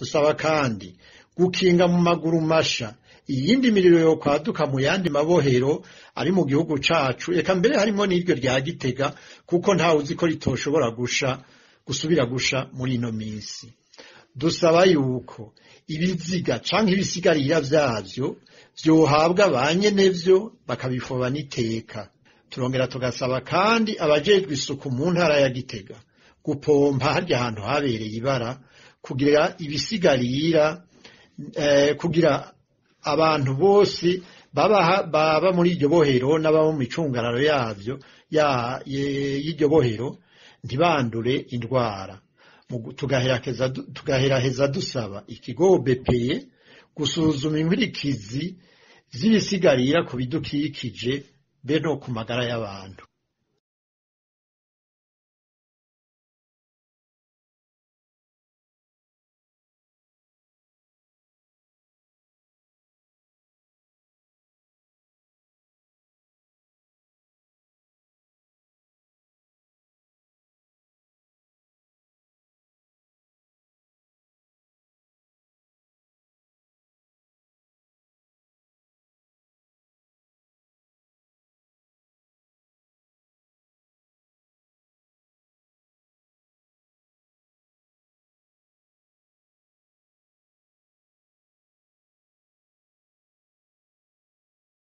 dusaba kandi gukinga mu maguru masha iyindi miriro yo kwaduka mu yandi mabohero ari mu gihugu cyacu eka mbere harimo n'iryo rya gitega kuko ntawe uzi ko ritoshobora gusha gusubira gusha muri ino minsi dusaba yuko ibiziga canke ibisigarira vyavyo vyohabwa banyene vyo bakabifoba n'iteka turongera tugasaba kandi abajejwe isuku mu ntara ya gitega gupompa harya ahantu habereye ibara kugira ibisigarira eh, kugira abantu bose baba muri iryo bohero n'ababa mu micungararo yabyo y'iryo bohero ntibandure indwara tugaheraheza dusaba ikigo bepeye gusuzuma inkurikizi z'ibisigarira ku bidukikije be no ku magara y'abantu